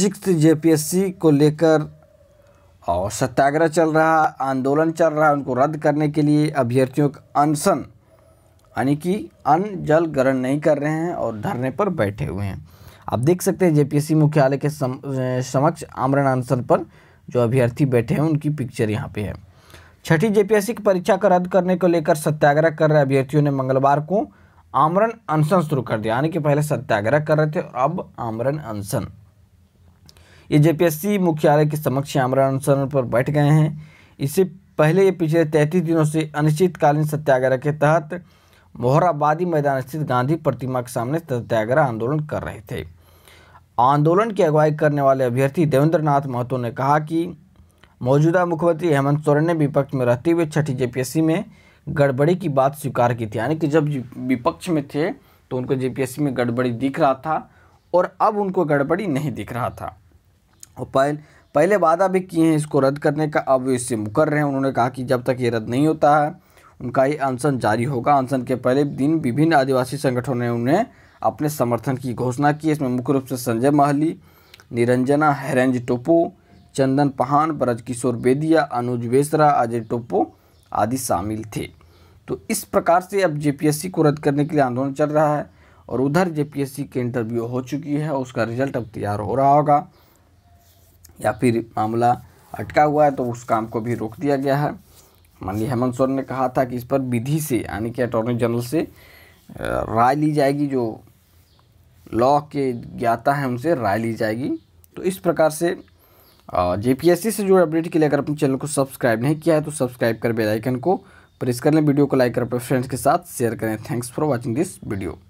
six जे को लेकर और सत्याग्रह चल रहा आंदोलन चल रहा उनको रद्द करने के लिए अभ्यर्थियों का अनशन यानी कि अन जल ग्रहण नहीं कर रहे हैं और धरने पर बैठे हुए हैं आप देख सकते हैं जेपीएससी मुख्यालय के समक्ष आमरण अनशन पर जो अभ्यर्थी बैठे हैं उनकी पिक्चर यहाँ पे है छठी जेपीएससी की परीक्षा को रद्द करने को लेकर सत्याग्रह कर रहे अभ्यर्थियों ने मंगलवार को आमरण अनशन शुरू कर दिया यानी कि पहले सत्याग्रह कर रहे थे और अब आमरण अनशन ये जेपीएससी मुख्यालय के समक्ष आमरण अनुसरण पर बैठ गए हैं इससे पहले ये पिछले तैंतीस दिनों से अनिश्चितकालीन सत्याग्रह के तहत मोहराबादी मैदान स्थित गांधी प्रतिमा के सामने सत्याग्रह आंदोलन कर रहे थे आंदोलन की अगुवाई करने वाले अभ्यर्थी देवेंद्र नाथ महतो ने कहा कि मौजूदा मुख्यमंत्री हेमंत सोरेन ने विपक्ष में रहते हुए छठी जे में गड़बड़ी की बात स्वीकार की थी यानी कि जब विपक्ष में थे तो उनको जे में गड़बड़ी दिख रहा था और अब उनको गड़बड़ी नहीं दिख रहा था उपाय पहले वादा भी किए हैं इसको रद्द करने का अब इससे मुकर रहे हैं उन्होंने कहा कि जब तक ये रद्द नहीं होता है उनका ये अनशन जारी होगा अनशन के पहले दिन विभिन्न आदिवासी संगठनों ने उन्हें अपने समर्थन की घोषणा की इसमें मुख्य रूप से संजय महली निरंजना हैरेंज टोपो चंदन पहान ब्रजकिशोर बेदिया अनुज बेसरा अजय टोपो आदि शामिल थे तो इस प्रकार से अब जे को रद्द करने के लिए आंदोलन चल रहा है और उधर जेपीएससी के इंटरव्यू हो चुकी है उसका रिजल्ट अब तैयार हो रहा होगा या फिर मामला अटका हुआ है तो उस काम को भी रोक दिया गया है माननीय हेमंत सोरेन ने कहा था कि इस पर विधि से यानी कि अटॉर्नी जनरल से राय ली जाएगी जो लॉ के ज्ञाता हैं उनसे राय ली जाएगी तो इस प्रकार से जेपीएससी से जुड़े अपडेट के लिए अगर अपने चैनल को सब्सक्राइब नहीं किया है तो सब्सक्राइब कर बेलाइकन को प्रेस कर लें वीडियो को लाइक कर अपने फ्रेंड्स के साथ शेयर करें thanks for watching this video